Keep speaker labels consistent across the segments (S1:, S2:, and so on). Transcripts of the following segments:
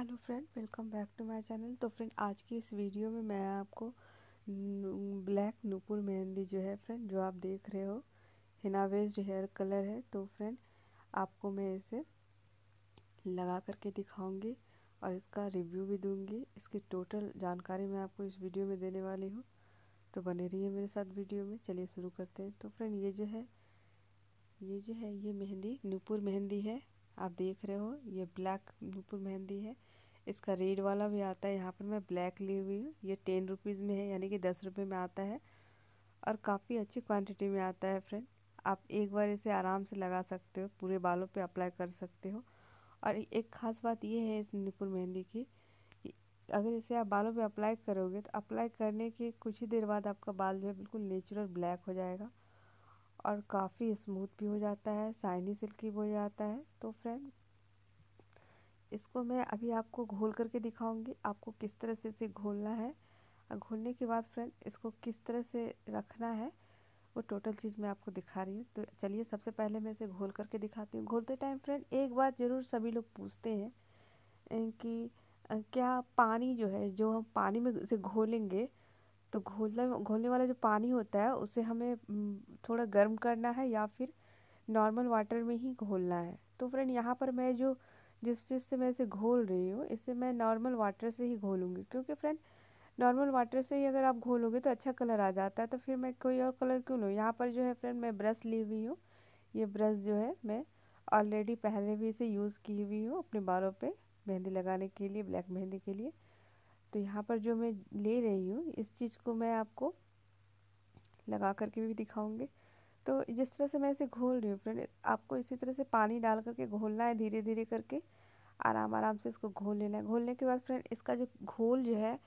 S1: hello friend welcome back to my channel तो friend आज की इस वीडियो में मैं आपको ब्लैक नूपुर मेहंदी जो है फ्रेंड जो आप देख रहे हो हिनावेज हेयर कलर है तो फ्रेंड आपको मैं इसे लगा करके दिखाऊंगी और इसका रिव्यू भी दूंगी इसकी टोटल जानकारी मैं आपको इस वीडियो में देने वाली हूँ तो बने रही मेरे साथ वीडियो में चलिए शुरू करते हैं तो फ्रेंड ये जो है ये जो है ये मेहंदी नूपुर मेहंदी है आप देख रहे हो ये ब्लैक ऊपर मेहंदी है इसका रेड वाला भी आता है यहाँ पर मैं ब्लैक ली हुई हूँ ये टेन रुपीज़ में है यानी कि दस रुपये में आता है और काफ़ी अच्छी क्वांटिटी में आता है फ्रेंड आप एक बार इसे आराम से लगा सकते हो पूरे बालों पे अप्लाई कर सकते हो और एक ख़ास बात ये है इस नुपुर मेहंदी की अगर इसे आप बालों पर अप्लाई करोगे तो अप्लाई करने के कुछ ही देर बाद आपका बाल जो है बिल्कुल नेचुरल ब्लैक हो जाएगा और काफ़ी स्मूथ भी हो जाता है साइनी सिल्की भी हो जाता है तो फ्रेंड इसको मैं अभी आपको घोल करके दिखाऊंगी आपको किस तरह से इसे घोलना है घोलने के बाद फ्रेंड इसको किस तरह से रखना है वो टोटल चीज़ मैं आपको दिखा रही हूँ तो चलिए सबसे पहले मैं इसे घोल करके दिखाती हूँ घोलते टाइम फ्रेंड एक बात ज़रूर सभी लोग पूछते हैं कि क्या पानी जो है जो हम पानी में इसे घोलेंगे तो घोलने घोलने वाला जो पानी होता है उसे हमें थोड़ा गर्म करना है या फिर नॉर्मल वाटर में ही घोलना है तो फ्रेंड यहाँ पर मैं जो जिस चीज़ से मैं इसे घोल रही हूँ इसे मैं नॉर्मल वाटर से ही घोलूँगी क्योंकि फ्रेंड नॉर्मल वाटर से ही अगर आप घोलोगे तो अच्छा कलर आ जाता है तो फिर मैं कोई और कलर क्यों लूँ यहाँ पर जो है फ्रेंड मैं ब्रश ली हुई हूँ ये ब्रश जो है मैं ऑलरेडी पहले भी इसे यूज़ की हुई हूँ अपने बालों पर मेहंदी लगाने के लिए ब्लैक मेहंदी के लिए तो यहाँ पर जो मैं ले रही हूँ इस चीज़ को मैं आपको लगा करके भी दिखाऊँगी तो जिस तरह से मैं इसे घोल रही हूँ फ्रेंड आपको इसी तरह से पानी डाल करके घोलना है धीरे धीरे करके आराम आराम से इसको घोल लेना है घोलने के बाद फ्रेंड इसका जो घोल जो है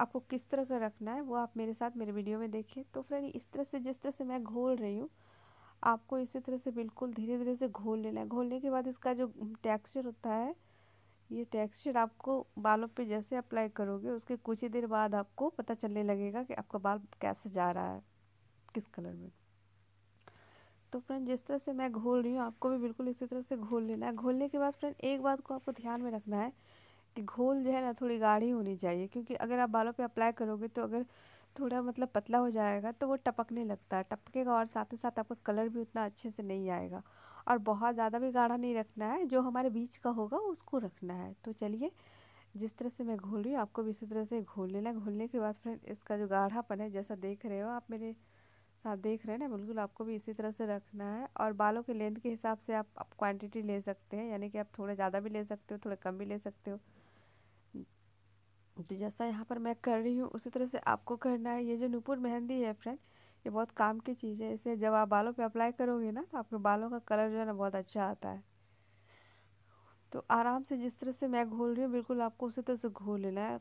S1: आपको किस तरह का रखना है वो आप मेरे साथ मेरे वीडियो में देखिए तो फ्रेंड इस तरह से जिस तरह से मैं घोल रही हूँ आपको इसी तरह से बिल्कुल धीरे धीरे से घोल लेना है घोलने के बाद इसका जो टेक्स्चर होता है ये टेक्सचर आपको बालों पे जैसे अप्लाई करोगे उसके कुछ ही देर बाद आपको पता चलने लगेगा कि आपका बाल कैसे जा रहा है किस कलर में तो फ्रेंड जिस तरह से मैं घोल रही हूँ आपको भी बिल्कुल इसी तरह से घोल लेना है घोलने के बाद फ्रेंड एक बात को आपको ध्यान में रखना है कि घोल जो है ना थोड़ी गाढ़ी होनी चाहिए क्योंकि अगर आप बालों पर अप्लाई करोगे तो अगर थोड़ा मतलब पतला हो जाएगा तो वो टपकने लगता है टपकेगा और साथ ही साथ आपका कलर भी उतना अच्छे से नहीं आएगा और बहुत ज़्यादा भी गाढ़ा नहीं रखना है जो हमारे बीच का होगा उसको रखना है तो चलिए जिस तरह से मैं घोल रही हूँ आपको भी इसी तरह से घोल लेना घोलने के बाद फ्रेंड इसका जो गाढ़ापन है जैसा देख रहे हो आप मेरे साथ देख रहे हैं ना बिल्कुल आपको भी इसी तरह से रखना है और बालों के लेंथ के हिसाब से आप, आप क्वांटिटी ले सकते हैं यानी कि आप थोड़ा ज़्यादा भी ले सकते हो थोड़ा कम भी ले सकते हो तो जैसा यहाँ पर मैं कर रही हूँ उसी तरह से आपको करना है ये जो नूपुर मेहंदी है फ्रेंड ये बहुत काम की चीज़ है इसे जब आप बालों पे अप्लाई करोगे ना तो आपके बालों का कलर जो है ना बहुत अच्छा आता है तो आराम से जिस तरह से मैं घोल रही हूँ बिल्कुल आपको उसी तरह से घोल लेना है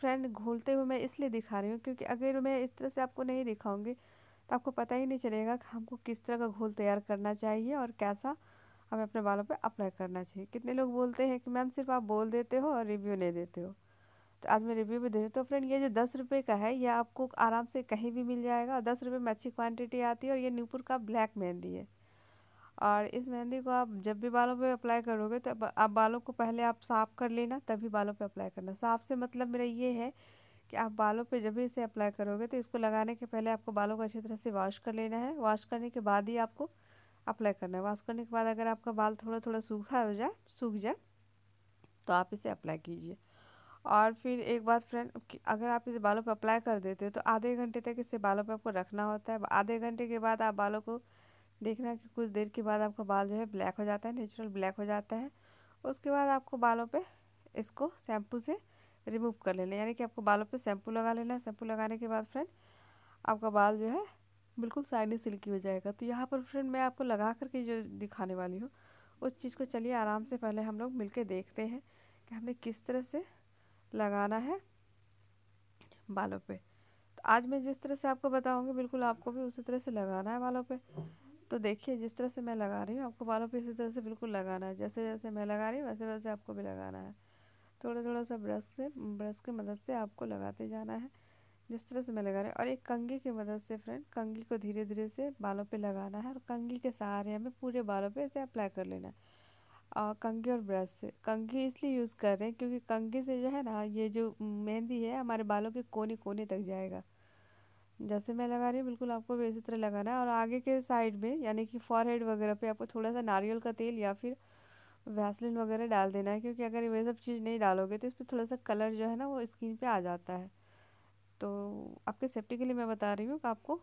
S1: फ्रेंड घोलते हुए मैं इसलिए दिखा रही हूँ क्योंकि अगर मैं इस तरह से आपको नहीं दिखाऊंगी तो आपको पता ही नहीं चलेगा कि हमको किस तरह का घोल तैयार करना चाहिए और कैसा हमें अपने बालों पर अप्लाई करना चाहिए कितने लोग बोलते हैं कि मैम सिर्फ आप बोल देते हो और रिव्यू नहीं देते हो तो आज मैं रिव्यू भी दे रही हूँ तो फ्रेंड ये जो दस रुपये का है ये आपको आराम से कहीं भी मिल जाएगा और दस रुपये में अच्छी क्वान्टिटी आती है और ये नूपुर का ब्लैक मेहंदी है और इस मेहंदी को आप जब भी बालों पे अप्लाई करोगे तो आप बालों को पहले आप साफ़ कर लेना तभी बालों पे अप्लाई करना साफ़ से मतलब मेरा ये है कि आप बालों पे जब भी इसे अप्लाई करोगे तो इसको लगाने के पहले आपको बालों को अच्छी तरह से वॉश कर लेना है वॉश करने के बाद ही आपको अप्लाई करना है वॉश करने के बाद अगर आपका बाल थोड़ा थोड़ा सूखा हो जाए सूख जाए तो आप इसे अप्लाई कीजिए और फिर एक बात फ्रेंड अगर आप इसे बालों पर अप्लाई कर देते हो तो आधे घंटे तक इसे बालों पर आपको रखना होता है आधे घंटे के बाद आप बालों को देखना कि कुछ देर के बाद आपका बाल जो है ब्लैक हो जाता है नेचुरल ब्लैक हो जाता है उसके बाद आपको बालों पर इसको शैम्पू से रिमूव कर लेना यानी कि आपको बालों पर शैम्पू लगा लेना शैम्पू लगाने के बाद फ्रेंड आपका बाल जो है बिल्कुल साइनी सिल्की हो जाएगा तो यहाँ पर फ्रेंड मैं आपको लगा करके जो दिखाने वाली हूँ उस चीज़ को चलिए आराम से पहले हम लोग मिलके देखते हैं कि हमने किस तरह से लगाना है बालों पे तो आज मैं जिस तरह से आपको बताऊंगी बिल्कुल आपको भी उसी तरह से लगाना है बालों पे तो देखिए जिस तरह से मैं लगा रही हूँ आपको बालों पे इसी तरह से बिल्कुल लगाना है जैसे जैसे मैं लगा रही हूँ वैसे वैसे आपको भी लगाना है थोड़ा थोड़ा सा ब्रश से ब्रश की मदद से आपको लगाते जाना है जिस तरह से मैं लगा रही हूँ और एक कंगी की मदद से फ्रेंड कंगी को धीरे धीरे से बालों पर लगाना है और कंगी के सहारे हमें पूरे बालों पर इसे अप्लाई कर लेना है कंघी और ब्रश से कंघी इसलिए यूज़ कर रहे हैं क्योंकि कंघी से जो है ना ये जो मेहंदी है हमारे बालों के कोने कोने तक जाएगा जैसे मैं लगा रही हूँ बिल्कुल आपको भी इसी तरह लगाना है और आगे के साइड में यानी कि फॉरहेड वगैरह पे आपको थोड़ा सा नारियल का तेल या फिर वैसलिन वगैरह डाल देना है क्योंकि अगर ये सब चीज़ नहीं डालोगे तो इस पर थोड़ा सा कलर जो है ना वो स्किन पे आ जाता है तो आपके सेफ्टी के लिए मैं बता रही हूँ आपको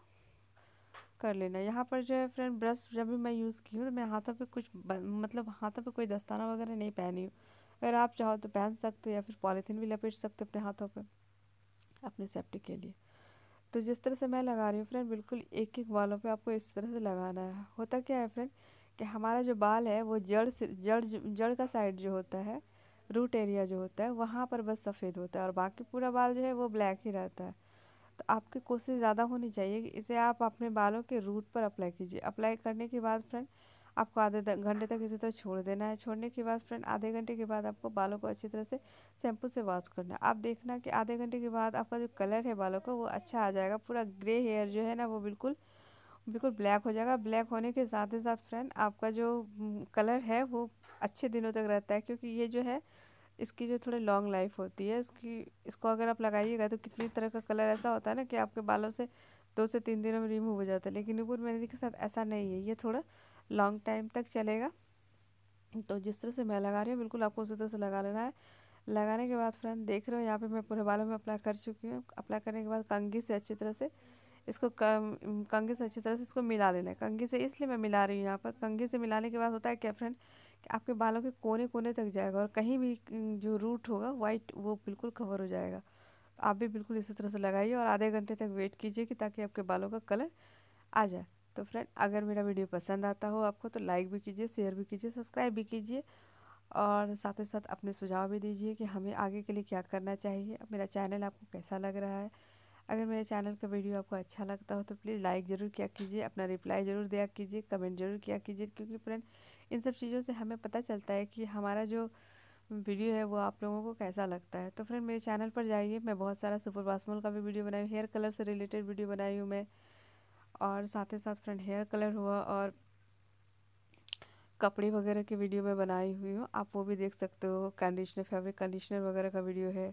S1: कर लेना यहाँ पर जो है फ्रेंड ब्रश जब भी मैं यूज़ की हूँ तो मैं हाथों पे कुछ मतलब हाथों पे कोई दस्ताना वगैरह नहीं पहनी हूँ अगर आप चाहो तो पहन सकते हो या फिर पॉलीथीन भी लपेट सकते हो अपने हाथों पर अपने सेफ्टी के लिए तो जिस तरह से मैं लगा रही हूँ फ्रेंड बिल्कुल एक एक बालों पर आपको इस तरह से लगाना है होता क्या है फ्रेंड कि हमारा जो बाल है वो जड़ से जड़ जड़ का साइड जो होता है रूट एरिया जो होता है वहाँ पर बस सफ़ेद होता है और बाकी पूरा बाल जो है वो ब्लैक ही रहता है तो आपकी कोशिश ज़्यादा होनी चाहिए कि इसे आप अपने बालों के रूट पर अप्लाई कीजिए अप्लाई करने के बाद फ्रेंड आपको आधे घंटे तक इसी तरह छोड़ देना है छोड़ने के बाद फ्रेंड आधे घंटे के बाद आपको बालों को अच्छी तरह से शैम्पू से वॉश करना है आप देखना कि आधे घंटे के बाद आपका जो कलर है बालों का वो अच्छा आ जाएगा पूरा ग्रे हेयर जो है ना वो बिल्कुल बिल्कुल ब्लैक हो जाएगा ब्लैक होने के साथ ही साथ फ्रेंड आपका जो कलर है वो अच्छे दिनों तक रहता है क्योंकि ये जो है इसकी जो थोड़ी लॉन्ग लाइफ होती है इसकी इसको अगर आप लगाइएगा तो कितनी तरह का कलर ऐसा होता है ना कि आपके बालों से दो से तीन दिनों में रिमूव हो जाता है लेकिन नुपुर मेहंदी के साथ ऐसा नहीं है ये थोड़ा लॉन्ग टाइम तक चलेगा तो जिस तरह से मैं लगा रही हूँ बिल्कुल आपको उसी तरह से लगा लेना है लगाने के बाद फ्रेंड देख रहे हो यहाँ पे मैं पूरे बालों में अप्लाई कर चुकी हूँ अप्लाई करने के बाद कंगी से अच्छी तरह से इसको कंगी से अच्छी तरह से इसको मिला लेना है कंगी से इसलिए मैं मिला रही हूँ यहाँ पर कंगी से मिलाने के बाद होता है क्या फ्रेंड आपके बालों के कोने कोने तक जाएगा और कहीं भी जो रूट होगा वाइट वो बिल्कुल कवर हो जाएगा आप भी बिल्कुल इसी तरह से लगाइए और आधे घंटे तक वेट कीजिए कि ताकि आपके बालों का कलर आ जाए तो फ्रेंड अगर मेरा वीडियो पसंद आता हो आपको तो लाइक भी कीजिए शेयर भी कीजिए सब्सक्राइब भी कीजिए और साथ ही साथ अपने सुझाव भी दीजिए कि हमें आगे के लिए क्या करना चाहिए मेरा चैनल आपको कैसा लग रहा है अगर मेरे चैनल का वीडियो आपको अच्छा लगता हो तो प्लीज़ लाइक ज़रूर किया कीजिए अपना रिप्लाई ज़रूर दिया कीजिए कमेंट ज़रूर किया कीजिए क्योंकि फ्रेंड इन सब चीज़ों से हमें पता चलता है कि हमारा जो वीडियो है वो आप लोगों को कैसा लगता है तो फ्रेंड मेरे चैनल पर जाइए मैं बहुत सारा सुपर बासमोल का भी वीडियो बनाई हेयर कलर से रिलेटेड वीडियो बनाई हूँ मैं और साथ ही साथ फ्रेंड हेयर कलर हुआ और कपड़े वगैरह की वीडियो मैं बनाई हुई हूँ आप वो भी देख सकते हो कंडीशनर फैब्रिक कंडीशनर वगैरह का वीडियो है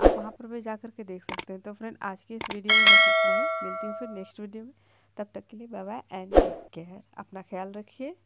S1: आप वहाँ पर भी जा कर के देख सकते हैं तो फ्रेंड आज की इस वीडियो में इतना ही मिलती हूँ फिर नेक्स्ट वीडियो में तब तक के लिए bye bye and take care अपना ख्याल रखिए